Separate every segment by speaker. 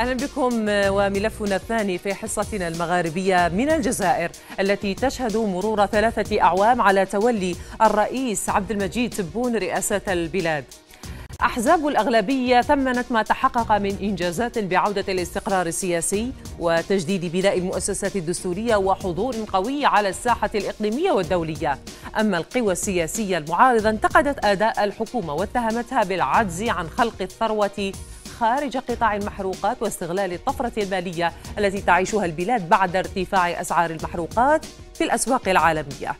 Speaker 1: أهلا بكم آه، وملفنا الثاني في حصتنا المغاربية من الجزائر التي تشهد مرور ثلاثة أعوام على تولي الرئيس عبد المجيد تبون رئاسة البلاد أحزاب الأغلبية ثمنت ما تحقق من إنجازات بعودة الاستقرار السياسي وتجديد بناء المؤسسات الدستورية وحضور قوي على الساحة الإقليمية والدولية أما القوى السياسية المعارضة انتقدت أداء الحكومة واتهمتها بالعجز عن خلق الثروة خارج قطاع المحروقات واستغلال الطفرة المالية التي تعيشها البلاد بعد ارتفاع أسعار المحروقات في الأسواق العالمية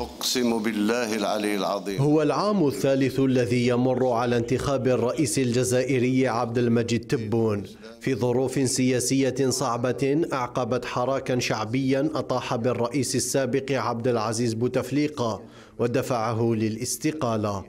Speaker 2: أقسم بالله العلي العظيم هو العام الثالث الذي يمر على انتخاب الرئيس الجزائري عبد المجيد تبون في ظروف سياسية صعبة أعقبت حراكا شعبيا أطاح بالرئيس السابق عبد العزيز بوتفليقة ودفعه للاستقالة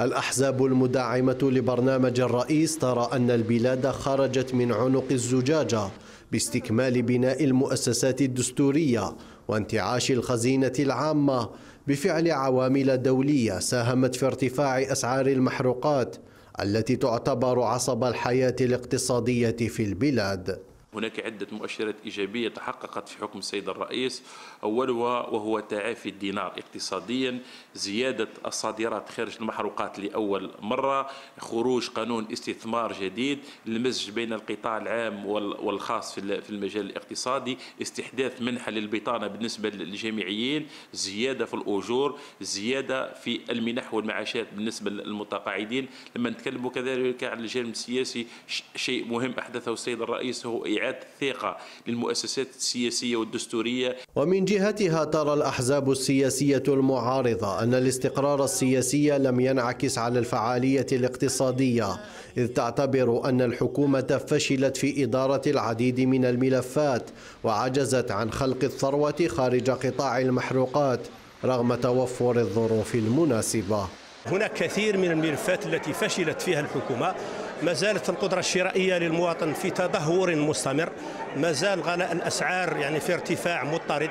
Speaker 2: الأحزاب المدعمة لبرنامج الرئيس ترى أن البلاد خرجت من عنق الزجاجة باستكمال بناء المؤسسات الدستورية وانتعاش الخزينة العامة بفعل عوامل دولية ساهمت في ارتفاع أسعار المحروقات التي تعتبر عصب الحياة الاقتصادية في البلاد
Speaker 1: هناك عدة مؤشرات إيجابية تحققت في حكم السيد الرئيس أولها وهو تعافي الدينار اقتصاديا زيادة الصادرات خارج المحروقات لأول مرة خروج قانون استثمار جديد المزج بين القطاع العام والخاص في المجال الاقتصادي استحداث منحة للبطانة بالنسبة للجامعيين زيادة في الأجور زيادة في المنح والمعاشات بالنسبة للمتقاعدين لما نتكلم كذلك عن الجانب السياسي شيء مهم أحدثه السيد الرئيس هو إعادة الثقة للمؤسسات السياسية والدستورية
Speaker 2: ومن جهتها ترى الأحزاب السياسية المعارضة أن الاستقرار السياسي لم ينعكس على الفعالية الاقتصادية إذ تعتبر أن الحكومة فشلت في إدارة العديد من الملفات وعجزت عن خلق الثروة خارج قطاع المحروقات رغم توفر الظروف المناسبة
Speaker 3: هناك كثير من الملفات التي فشلت فيها الحكومة ما زالت القدرة الشرائية للمواطن في تدهور مستمر ما زال غلاء الأسعار يعني في ارتفاع مضطرد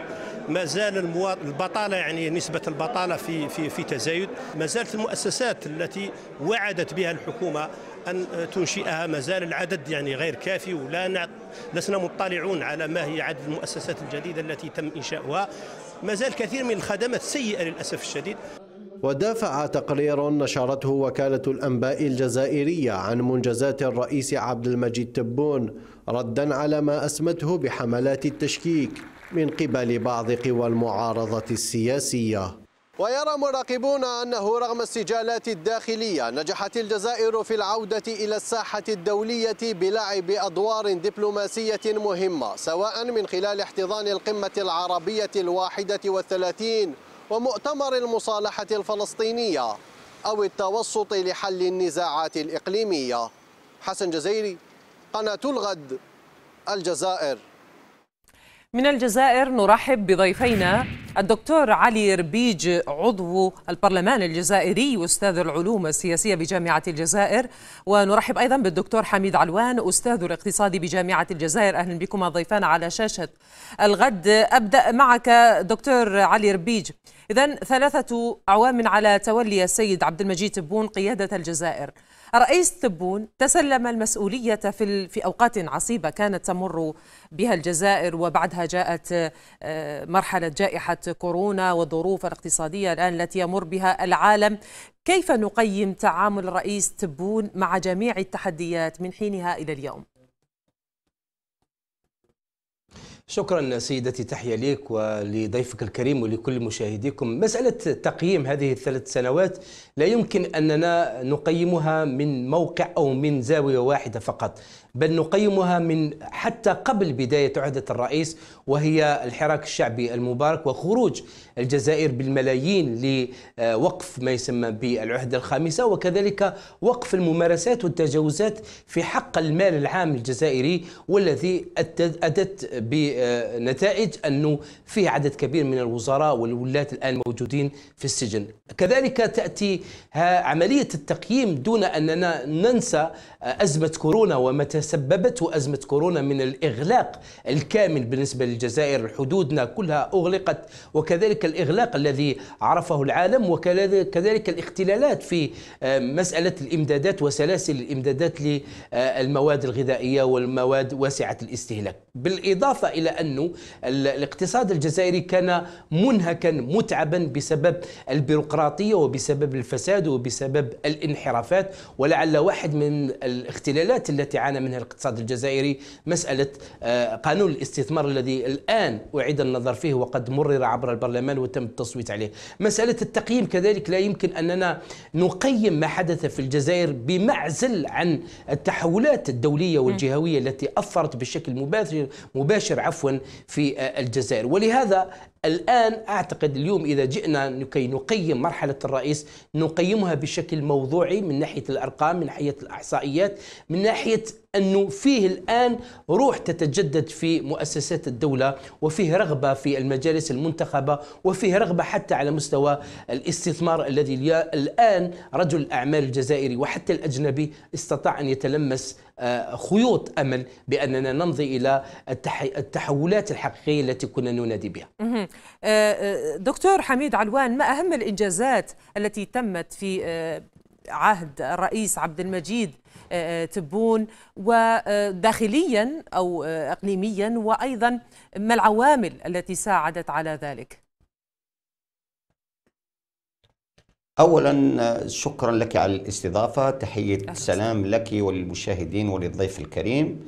Speaker 3: ما زال البطالة يعني نسبة البطالة في في في تزايد ما زالت المؤسسات التي وعدت بها الحكومة أن تنشئها ما زال العدد يعني غير كافي ولا نعت... لسنا مطلعون على ما هي عدد المؤسسات الجديدة التي تم إنشاؤها ما زال كثير من الخدمات سيئة للأسف الشديد
Speaker 2: ودافع تقرير نشرته وكالة الأنباء الجزائرية عن منجزات الرئيس عبد المجيد تبون ردا على ما أسمته بحملات التشكيك من قبل بعض قوى المعارضة السياسية ويرى مراقبون أنه رغم السجالات الداخلية نجحت الجزائر في العودة إلى الساحة الدولية بلعب أدوار دبلوماسية مهمة سواء من خلال احتضان القمة العربية الواحدة والثلاثين ومؤتمر المصالحة الفلسطينية أو التوسط لحل النزاعات الإقليمية حسن جزيري قناة الغد الجزائر
Speaker 1: من الجزائر نرحب بضيفينا الدكتور علي ربيج عضو البرلمان الجزائري واستاذ العلوم السياسيه بجامعه الجزائر ونرحب ايضا بالدكتور حميد علوان استاذ الاقتصاد بجامعه الجزائر اهلا بكم ضيفان على شاشه الغد ابدا معك دكتور علي ربيج اذا ثلاثه اعوام على تولي السيد عبد المجيد تبون قياده الجزائر رئيس تبون تسلم المسؤولية في, في أوقات عصيبة كانت تمر بها الجزائر وبعدها جاءت آه، مرحلة جائحة كورونا والظروف الاقتصادية الآن التي يمر بها العالم كيف نقيم تعامل رئيس تبون مع جميع التحديات من حينها إلى اليوم؟
Speaker 3: شكرا سيدتي تحية ليك ولضيفك الكريم ولكل مشاهديكم مسألة تقييم هذه الثلاث سنوات لا يمكن أننا نقيمها من موقع أو من زاوية واحدة فقط بل نقيمها من حتى قبل بداية عهدة الرئيس وهي الحراك الشعبي المبارك وخروج الجزائر بالملايين لوقف ما يسمى بالعهدة الخامسة وكذلك وقف الممارسات والتجاوزات في حق المال العام الجزائري والذي أدت بنتائج أنه فيه عدد كبير من الوزراء والولاة الآن موجودين في السجن كذلك تأتي عملية التقييم دون أننا ننسى أزمة كورونا ومتى تسببته أزمة كورونا من الإغلاق الكامل بالنسبة للجزائر حدودنا كلها أغلقت وكذلك الإغلاق الذي عرفه العالم وكذلك الاختلالات في آه، مسألة الإمدادات وسلاسل الإمدادات للمواد الغذائية والمواد واسعة الاستهلاك بالإضافة إلى أنه الاقتصاد الجزائري كان منهكا متعبا بسبب البيروقراطية وبسبب الفساد وبسبب الانحرافات ولعل واحد من الاختلالات التي عانى منها منها الاقتصاد الجزائري مسألة آه، قانون الاستثمار الذي الآن أعيد النظر فيه وقد مرر عبر البرلمان وتم التصويت عليه مسألة التقييم كذلك لا يمكن أننا نقيم ما حدث في الجزائر بمعزل عن التحولات الدولية والجهوية التي أثرت بشكل مباشر مباشر عفوا في آه، الجزائر ولهذا الآن أعتقد اليوم إذا جئنا لكي نقيم مرحلة الرئيس نقيمها بشكل موضوعي من ناحية الأرقام من ناحية الإحصائيات من ناحية أنه فيه الآن روح تتجدد في مؤسسات الدولة وفيه رغبة في المجالس المنتخبة وفيه رغبة حتى على مستوى الاستثمار الذي الآن رجل الأعمال الجزائري وحتى الأجنبي استطاع أن يتلمس آه، خيوط امل باننا نمضي الى التحولات الحقيقيه التي كنا ننادي بها.
Speaker 1: آه، آه، دكتور حميد علوان ما أهم الإنجازات التي تمت في آه، عهد الرئيس عبد المجيد تبون وداخليا أو إقليميا وأيضا ما العوامل التي ساعدت على ذلك؟
Speaker 4: اولا شكرا لك على الاستضافه تحيه سلام لك وللمشاهدين وللضيف الكريم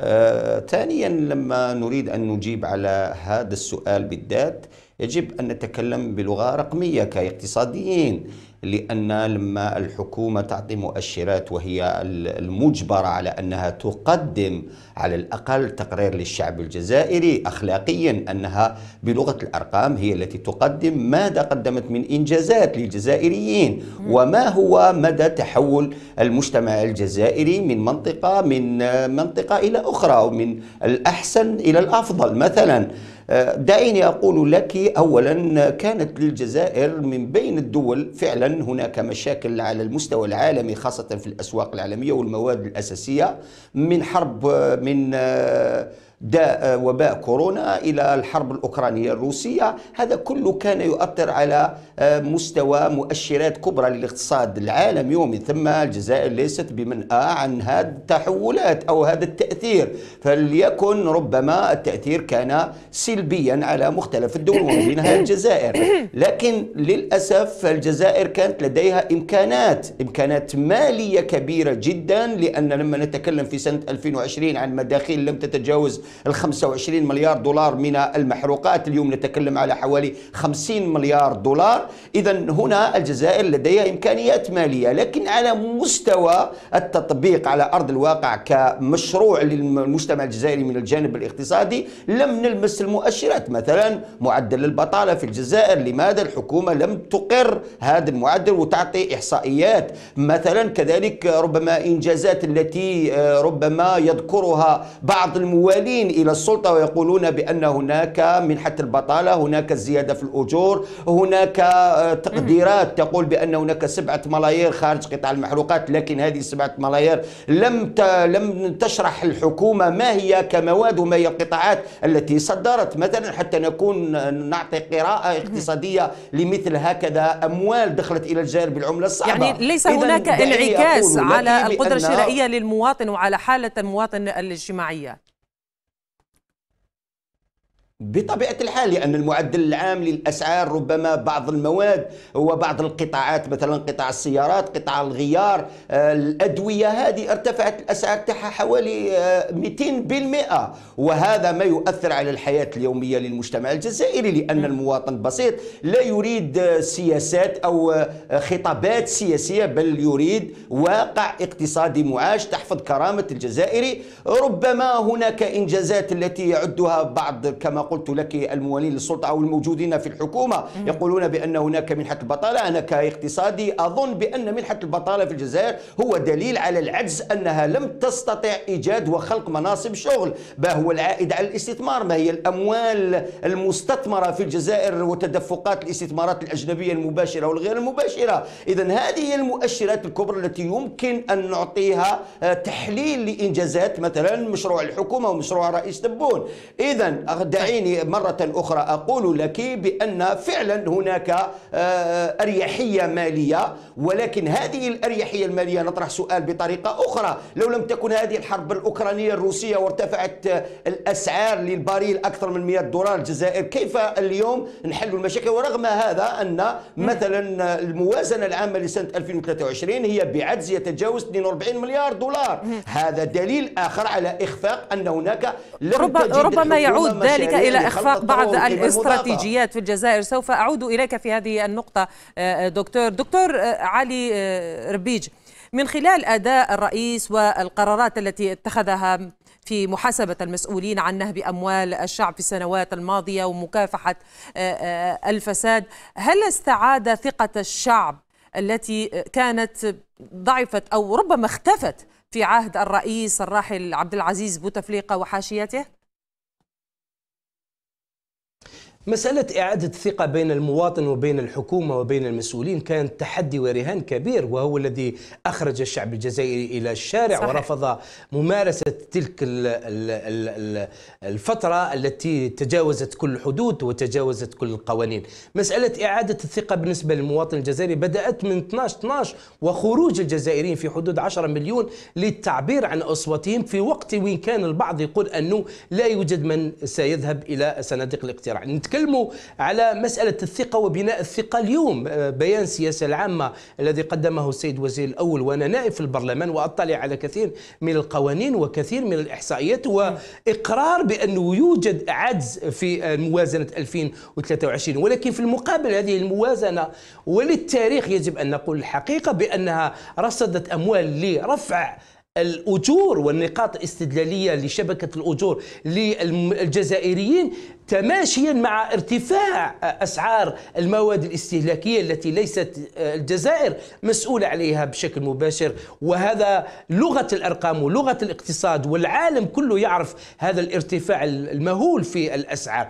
Speaker 4: آه، ثانيا لما نريد أن نجيب على هذا السؤال بالذات يجب أن نتكلم بلغة رقمية كاقتصاديين لأن لما الحكومة تعطي مؤشرات وهي المجبرة على أنها تقدم على الأقل تقرير للشعب الجزائري أخلاقيا أنها بلغة الأرقام هي التي تقدم ماذا قدمت من إنجازات للجزائريين وما هو مدى تحول المجتمع الجزائري من منطقة من منطقة إلى أخرى ومن الأحسن إلى الأفضل مثلا دعيني أقول لك أولا كانت للجزائر من بين الدول فعلا هناك مشاكل على المستوى العالمي خاصة في الأسواق العالمية والمواد الأساسية من حرب من آه داء آه، وباء كورونا إلى الحرب الأوكرانية الروسية هذا كله كان يؤثر على آه، مستوى مؤشرات كبرى للاقتصاد العالمي ومن ثم الجزائر ليست بمنأى عن هذه التحولات أو هذا التأثير فليكن ربما التأثير كان سلبيا على مختلف الدول ومنها الجزائر لكن للأسف الجزائر كانت لديها إمكانات إمكانات مالية كبيرة جدا لأن لما نتكلم في سنة 2020 عن مداخيل لم تتجاوز ال 25 مليار دولار من المحروقات اليوم نتكلم على حوالي 50 مليار دولار إذا هنا الجزائر لديها إمكانيات مالية لكن على مستوى التطبيق على أرض الواقع كمشروع للمجتمع الجزائري من الجانب الاقتصادي لم نلمس المؤشرات مثلا معدل البطالة في الجزائر لماذا الحكومة لم تقر هذا المعدل وتعطي إحصائيات مثلا كذلك ربما إنجازات التي آه، ربما يذكرها بعض الموالين الداعمين إلى السلطة ويقولون بأن هناك منحة البطالة هناك الزيادة في الأجور هناك آه، تقديرات تقول بأن هناك سبعة ملايير خارج قطاع المحروقات لكن هذه السبعة ملايير لم لم تشرح الحكومة ما هي كمواد وما هي القطاعات التي صدرت مثلا حتى نكون نعطي قراءة اقتصادية لمثل هكذا أموال دخلت إلى الجانب بالعملة الصعبة يعني ليس هناك انعكاس على القدرة الشرائية
Speaker 1: للمواطن وعلى حالة المواطن الاجتماعية
Speaker 4: بطبيعة الحال لأن المعدل العام للأسعار ربما بعض المواد وبعض القطاعات مثلا قطاع السيارات قطاع الغيار آه، الأدوية هذه ارتفعت الأسعار تاعها حوالي 200% آه، وهذا ما يؤثر على الحياة اليومية للمجتمع الجزائري لأن المواطن البسيط لا يريد آه، سياسات أو خطابات سياسية بل يريد واقع اقتصادي معاش تحفظ كرامة الجزائري ربما هناك إنجازات التي يعدها بعض كما قلت لك الموالين للسلطة أو الموجودين في الحكومة يقولون بأن هناك منحة البطالة أنا كاقتصادي أظن بأن منحة البطالة في الجزائر هو دليل على العجز أنها لم تستطع إيجاد وخلق مناصب شغل ما هو العائد على الاستثمار ما هي الأموال المستثمرة في الجزائر وتدفقات الاستثمارات الأجنبية المباشرة والغير المباشرة إذا هذه هي المؤشرات الكبرى التي يمكن أن نعطيها آه، تحليل لإنجازات مثلا مشروع الحكومة ومشروع رئيس تبون إذا دعينا دعيني مرة أخرى أقول لك بأن فعلا هناك آه، أريحية مالية ولكن هذه الأريحية المالية نطرح سؤال بطريقة أخرى لو لم تكن هذه الحرب الأوكرانية الروسية وارتفعت آه، الأسعار للباريل أكثر من 100 دولار الجزائر كيف اليوم نحل المشاكل ورغم هذا أن مثلا الموازنة العامة لسنة 2023 هي بعجز يتجاوز 42 مليار دولار هذا دليل آخر على إخفاق أن هناك لم رب تجد ربما يعود ذلك إلى إخفاق بعض الاستراتيجيات
Speaker 1: في الجزائر سوف أعود إليك في هذه النقطة آه، آه، دكتور دكتور آه، علي ربيج من خلال أداء الرئيس والقرارات التي اتخذها في محاسبة المسؤولين عن نهب أموال الشعب في السنوات الماضية ومكافحة الفساد هل استعاد ثقة الشعب التي كانت ضعفت أو ربما اختفت في عهد الرئيس الراحل عبد العزيز بوتفليقة وحاشيته؟
Speaker 3: مسألة إعادة الثقة بين المواطن وبين الحكومة وبين المسؤولين كان تحدي ورهان كبير وهو الذي أخرج الشعب الجزائري إلى الشارع صحيح. ورفض ممارسة تلك الفترة التي تجاوزت كل الحدود وتجاوزت كل القوانين مسألة إعادة الثقة بالنسبة للمواطن الجزائري بدأت من 12-12 وخروج الجزائريين في حدود 10 مليون للتعبير عن أصواتهم في وقت وين كان البعض يقول أنه لا يوجد من سيذهب إلى صناديق الاقتراع نتكلم تكلموا على مسألة الثقة وبناء الثقة اليوم آه، بيان السياسة العامة الذي قدمه السيد وزير الأول وأنا نائب في البرلمان وأطلع على كثير من القوانين وكثير من الإحصائيات وإقرار بأنه يوجد عجز في موازنة 2023 ولكن في المقابل هذه الموازنة وللتاريخ يجب أن نقول الحقيقة بأنها رصدت أموال لرفع الاجور والنقاط الاستدلاليه لشبكه الاجور للجزائريين تماشيا مع ارتفاع اسعار المواد الاستهلاكيه التي ليست آه، الجزائر مسؤوله عليها بشكل مباشر وهذا لغه الارقام ولغه الاقتصاد والعالم كله يعرف هذا الارتفاع المهول في الاسعار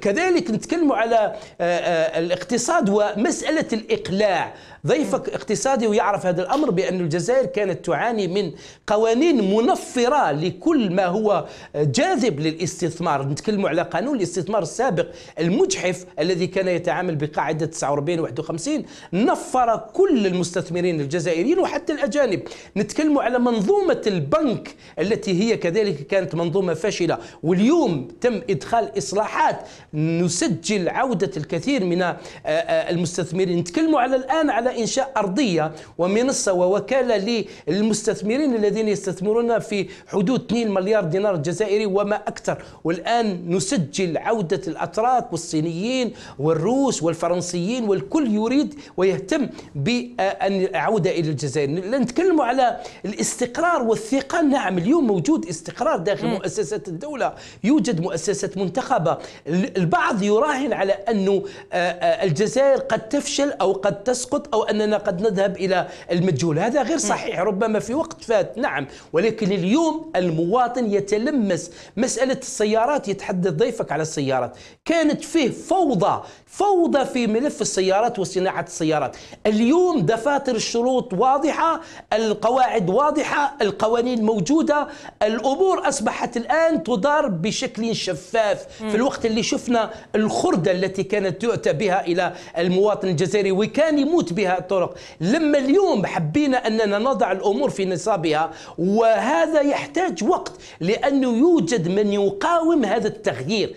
Speaker 3: كذلك نتكلم على آه، آه، الاقتصاد ومساله الاقلاع ضيفك اقتصادي ويعرف هذا الامر بان الجزائر كانت تعاني من قوانين منفره لكل ما هو جاذب للاستثمار نتكلم على قانون الاستثمار السابق المجحف الذي كان يتعامل بقاعدة 49 51 نفر كل المستثمرين الجزائريين وحتى الأجانب نتكلم على منظومة البنك التي هي كذلك كانت منظومة فاشلة واليوم تم إدخال إصلاحات نسجل عودة الكثير من آه، آه، المستثمرين نتكلم على الآن على إنشاء أرضية ومنصة ووكالة للمستثمرين الذين يستثمرون في حدود 2 مليار دينار جزائري وما أكثر والآن نسجل عودة الأتراك والصينيين والروس والفرنسيين والكل يريد ويهتم بالعودة إلى الجزائر نتكلموا على الاستقرار والثقة نعم اليوم موجود استقرار داخل م. مؤسسات الدولة يوجد مؤسسات منتخبة البعض يراهن على أن آه، آه، الجزائر قد تفشل أو قد تسقط أو أننا قد نذهب إلى المجهول هذا غير صحيح ربما في وقت فات نعم ولكن اليوم المواطن يتلمس مسألة السيارات يتحدث ضيفك على السيارات كانت فيه فوضى فوضى في ملف السيارات وصناعة السيارات اليوم دفاتر الشروط واضحة القواعد واضحة القوانين موجودة الأمور أصبحت الآن تدار بشكل شفاف في الوقت اللي شفنا الخردة التي كانت تؤتى بها إلى المواطن الجزائري وكان يموت بها الطرق لما اليوم حبينا أننا نضع الأمور في نصابها وهذا يحتاج وقت لأنه يوجد من يقاوم هذا التغيير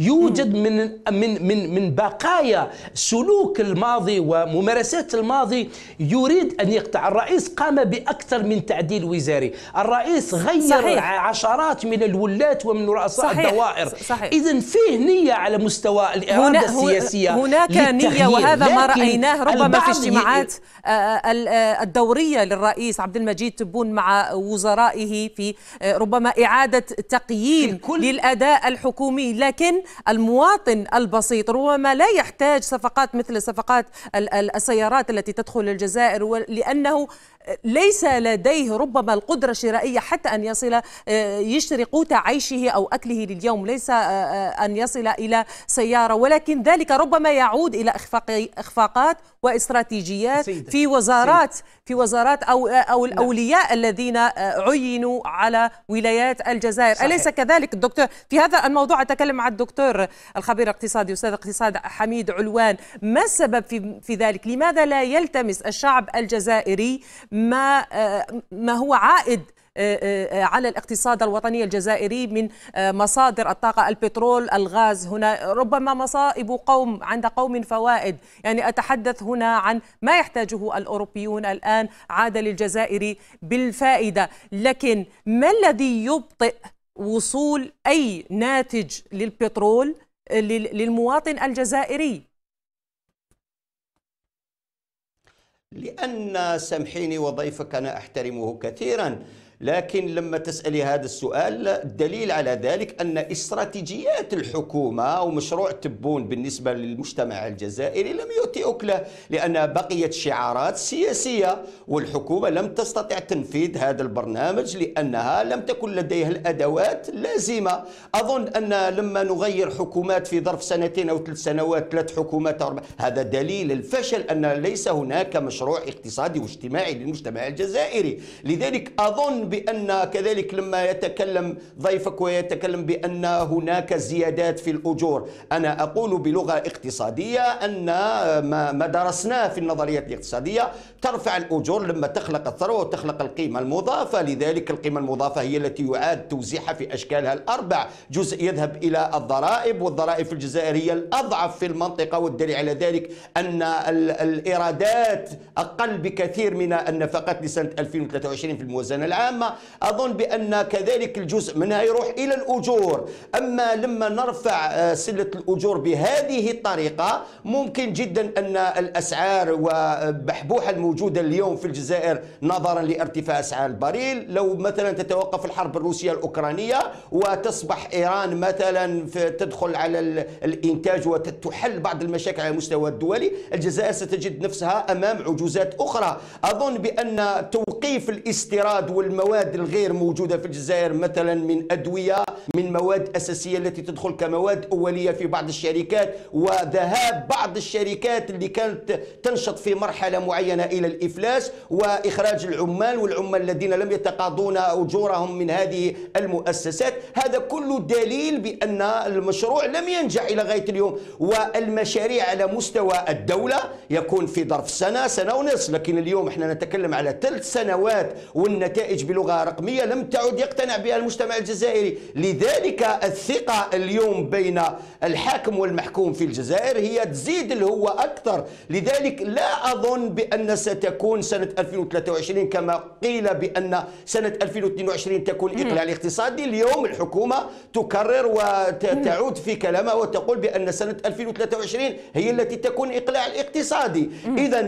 Speaker 3: يوجد من من من من بقايا سلوك الماضي وممارسات الماضي يريد ان يقطع الرئيس قام باكثر من تعديل وزاري الرئيس غير صحيح. عشرات من الولات ومن رؤساء صحيح. الدوائر اذا فيه نيه على مستوى الاراده هنا السياسيه هناك نيه وهذا ما رايناه ربما في اجتماعات
Speaker 1: آه، آه، آه، الدوريه للرئيس عبد المجيد تبون مع وزرائه في ربما اعاده تقييم للاداء الحكومي لكن المواطن البسيط ربما لا يحتاج صفقات مثل صفقات السيارات التي تدخل الجزائر لأنه ليس لديه ربما القدرة الشرائية حتى أن يصل آه، يشتري قوت عيشه أو أكله لليوم ليس آه، آه، أن يصل إلى سيارة ولكن ذلك ربما يعود إلى إخفاقات واستراتيجيات في وزارات في وزارات أو أو نعم. الأولياء الذين عينوا على ولايات الجزائر أليس كذلك الدكتور في هذا الموضوع أتكلم مع الدكتور الخبير الاقتصادي أستاذ اقتصاد حميد علوان ما السبب في, في ذلك لماذا لا يلتمس الشعب الجزائري ما آه، ما هو عائد آه، آه، على الاقتصاد الوطني الجزائري من مصادر الطاقة البترول الغاز هنا ربما مصائب قوم عند قوم فوائد يعني أتحدث هنا عن ما يحتاجه الأوروبيون الآن عاد للجزائر بالفائدة لكن ما الذي يبطئ وصول أي ناتج للبترول للمواطن الجزائري
Speaker 4: لأن سامحيني وضيفك أنا أحترمه كثيرا لكن لما تسألي هذا السؤال الدليل على ذلك أن استراتيجيات الحكومة ومشروع تبون بالنسبة للمجتمع الجزائري لم يؤتي أكله لأنها بقيت شعارات سياسية والحكومة لم تستطع تنفيذ هذا البرنامج لأنها لم تكن لديها الأدوات اللازمة أظن أن لما نغير حكومات في ظرف سنتين أو ثلاث سنوات ثلاث حكومات أربع هذا دليل الفشل أن ليس هناك مشروع اقتصادي واجتماعي للمجتمع الجزائري لذلك أظن بأن كذلك لما يتكلم ضيفك ويتكلم بأن هناك زيادات في الأجور أنا أقول بلغة اقتصادية أن ما درسناه في النظريات الاقتصادية ترفع الأجور لما تخلق الثروة وتخلق القيمة المضافة لذلك القيمة المضافة هي التي يعاد توزيعها في أشكالها الأربع جزء يذهب إلى الضرائب والضرائب في الجزائر هي الأضعف في المنطقة والدليل على ذلك أن الإيرادات أقل بكثير من النفقات لسنة 2023 في الموازنة العامة العامة أظن بأن كذلك الجزء منها يروح إلى الأجور أما لما نرفع آه، سلة الأجور بهذه الطريقة ممكن جدا أن الأسعار وبحبوحة الموجودة اليوم في الجزائر نظرا لارتفاع أسعار البريل لو مثلا تتوقف الحرب الروسية الأوكرانية وتصبح إيران مثلا تدخل على الإنتاج وتحل بعض المشاكل على المستوى الدولي الجزائر ستجد نفسها أمام عجوزات أخرى أظن بأن توقيف الاستيراد والمواد المواد الغير موجودة في الجزائر مثلا من أدوية من مواد أساسية التي تدخل كمواد أولية في بعض الشركات وذهاب بعض الشركات اللي كانت تنشط في مرحلة معينة إلى الإفلاس وإخراج العمال والعمال الذين لم يتقاضون أجورهم من هذه المؤسسات هذا كل دليل بأن المشروع لم ينجح إلى غاية اليوم والمشاريع على مستوى الدولة يكون في ظرف سنة سنة ونصف لكن اليوم احنا نتكلم على ثلاث سنوات والنتائج بال بلغة رقمية لم تعد يقتنع بها المجتمع الجزائري لذلك الثقة اليوم بين الحاكم والمحكوم في الجزائر هي تزيد الهوة أكثر لذلك لا أظن بأن ستكون سنة 2023 كما قيل بأن سنة 2022 تكون إقلاع الاقتصادي اليوم الحكومة تكرر وتعود في كلامها وتقول بأن سنة 2023 هي التي تكون إقلاع الاقتصادي إذا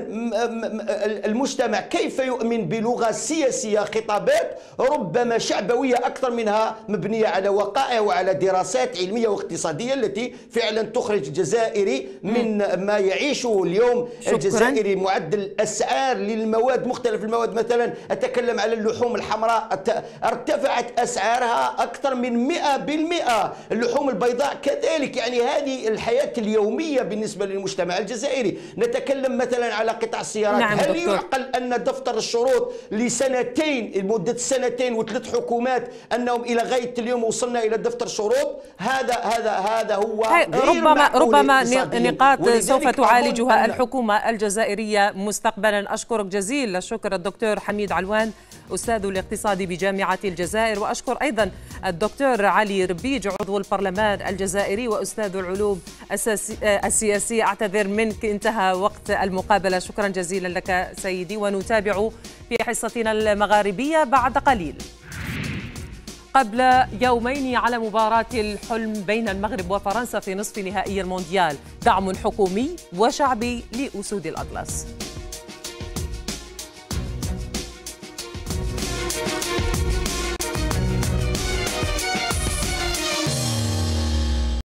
Speaker 4: المجتمع كيف يؤمن بلغة سياسية خطابات الشباب ربما شعبوية أكثر منها مبنية على وقائع وعلى دراسات علمية واقتصادية التي فعلا تخرج الجزائري من ما يعيشه اليوم شكرا. الجزائري معدل الأسعار للمواد مختلف المواد مثلا أتكلم على اللحوم الحمراء ارتفعت أسعارها أكثر من 100% اللحوم البيضاء كذلك يعني هذه الحياة اليومية بالنسبة للمجتمع الجزائري نتكلم مثلا على قطع السيارات نعم هل دكتور. يعقل أن دفتر الشروط لسنتين المدة لمده سنتين وثلاث حكومات أنهم إلى غاية اليوم وصلنا إلى دفتر شروط هذا هذا هذا هو غير ربما ربما نقاط سوف تعالجها
Speaker 1: الحكومة الجزائرية مستقبلا أشكرك جزيل الشكر الدكتور حميد علوان أستاذ الاقتصاد بجامعة الجزائر وأشكر أيضا الدكتور علي ربيج عضو البرلمان الجزائري وأستاذ العلوم آه، السياسية أعتذر منك انتهى وقت المقابلة شكرا جزيلا لك سيدي ونتابع في حصتنا المغاربية بعد قليل قبل يومين على مباراة الحلم بين المغرب وفرنسا في نصف نهائي المونديال دعم حكومي وشعبي لأسود الأطلس